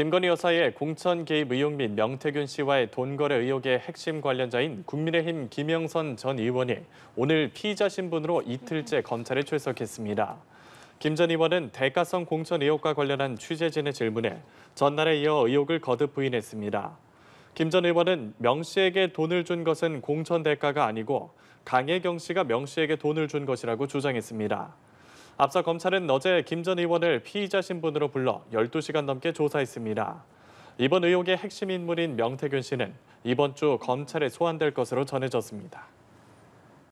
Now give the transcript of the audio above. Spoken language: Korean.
김건희 여사의 공천 개입 의혹 및 명태균 씨와의 돈 거래 의혹의 핵심 관련자인 국민의힘 김영선 전 의원이 오늘 피의자 신분으로 이틀째 검찰에 출석했습니다. 김 전 의원은 대가성 공천 의혹과 관련한 취재진의 질문에 전날에 이어 의혹을 거듭 부인했습니다. 김 전 의원은 명 씨에게 돈을 준 것은 공천 대가가 아니고 강혜경 씨가 명 씨에게 돈을 준 것이라고 주장했습니다. 앞서 검찰은 어제 김 전 의원을 피의자 신분으로 불러 12시간 넘게 조사했습니다. 이번 의혹의 핵심 인물인 명태균 씨는 이번 주 검찰에 소환될 것으로 전해졌습니다.